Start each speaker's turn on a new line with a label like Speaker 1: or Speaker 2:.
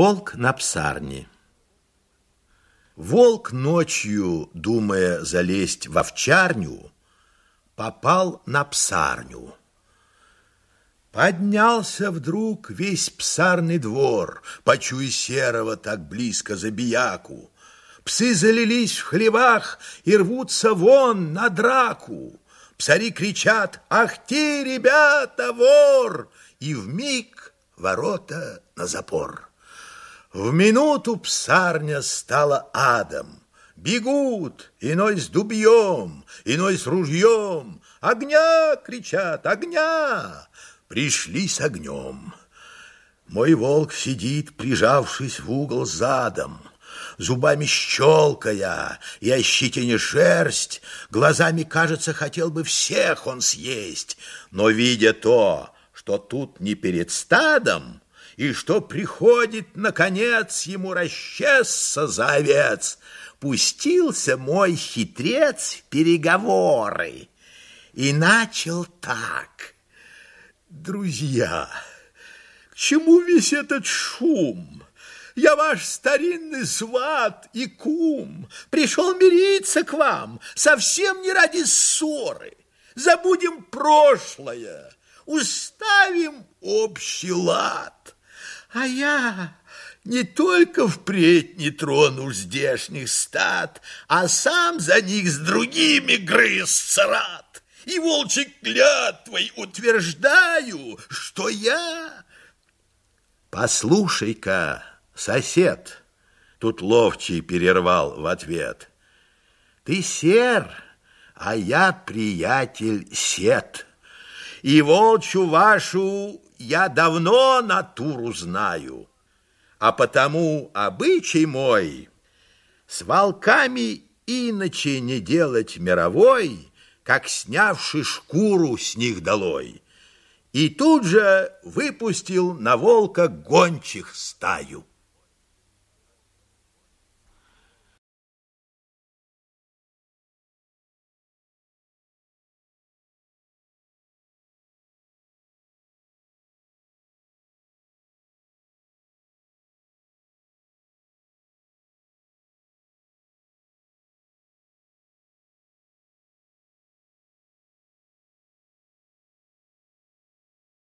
Speaker 1: Волк на псарне. Волк ночью, думая залезть в овчарню, попал на псарню. Поднялся вдруг весь псарный двор, почуя серого так близко забияку. Псы залились в хлевах и рвутся вон на драку. Псари кричат «Ах ты, ребята, вор!» и вмиг ворота на запор. В минуту псарня стала адом. Бегут, иной с дубьем, иной с ружьем. Огня, кричат, огня! Пришли с огнем. Мой волк сидит, прижавшись в угол задом, Зубами щелкая и ощетине шерсть, Глазами, кажется, хотел бы всех он съесть, Но, видя то, что тут не перед стадом, и что приходит, наконец, ему расчесться за овец, пустился мой хитрец в переговоры и начал так. «Друзья, к чему весь этот шум?» Я ваш старинный сват и кум. Пришел мириться к вам, совсем не ради ссоры. Забудем прошлое, уставим общий лад. А я не только впредь не трону здешних стад, а сам за них с другими грызся рад. И волчий клятвой утверждаю, что я... Послушай-ка, сосед, тут ловчий перервал в ответ. Ты сер, а я приятель сет. И волчу вашу я давно натуру знаю, а потому обычай мой с волками иначе не делать мировой, как снявши шкуру с них долой. И тут же выпустил на волка гончих стаю.